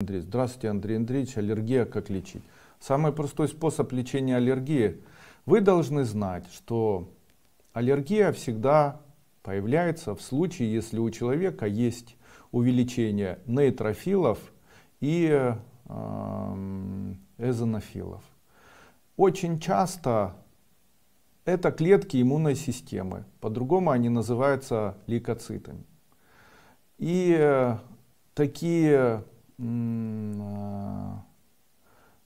Андрей, здравствуйте, Андрей Андреевич. Аллергия как лечить? Самый простой способ лечения аллергии. Вы должны знать, что аллергия всегда появляется в случае, если у человека есть увеличение нейтрофилов и эм, эзонофилов. Очень часто это клетки иммунной системы, по-другому они называются лейкоцитами. И э, такие а,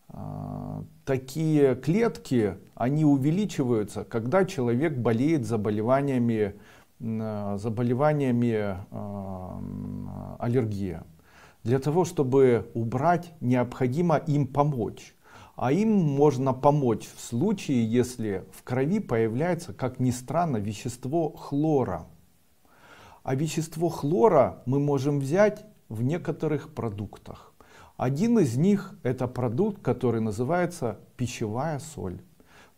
а, такие клетки, они увеличиваются, когда человек болеет заболеваниями, а, заболеваниями аллергия. Для того, чтобы убрать, необходимо им помочь. А им можно помочь в случае, если в крови появляется, как ни странно, вещество хлора. А вещество хлора мы можем взять в некоторых продуктах. Один из них это продукт, который называется пищевая соль.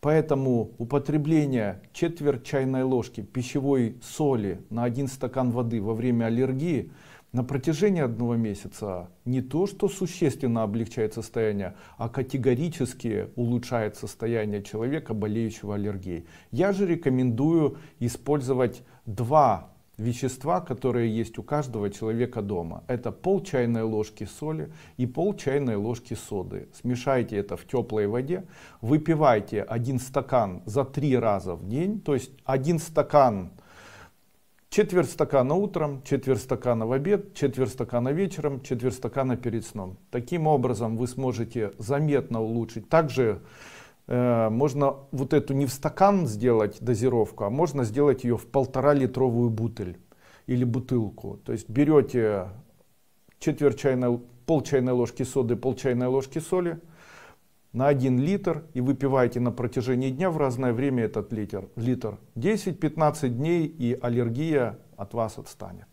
Поэтому употребление четверть чайной ложки пищевой соли на один стакан воды во время аллергии на протяжении одного месяца не то, что существенно облегчает состояние, а категорически улучшает состояние человека, болеющего аллергией. Я же рекомендую использовать два вещества, которые есть у каждого человека дома. Это пол чайной ложки соли и пол чайной ложки соды. Смешайте это в теплой воде, выпивайте один стакан за три раза в день, то есть один стакан Четверть стакана утром, четверть стакана в обед, четверть стакана вечером, четверть стакана перед сном. Таким образом вы сможете заметно улучшить. Также Э, можно вот эту не в стакан сделать дозировку, а можно сделать ее в полтора литровую бутыль или бутылку. То есть берете четверть чайной, пол чайной ложки соды, пол чайной ложки соли на 1 литр и выпиваете на протяжении дня в разное время этот литр. литр. 10-15 дней и аллергия от вас отстанет.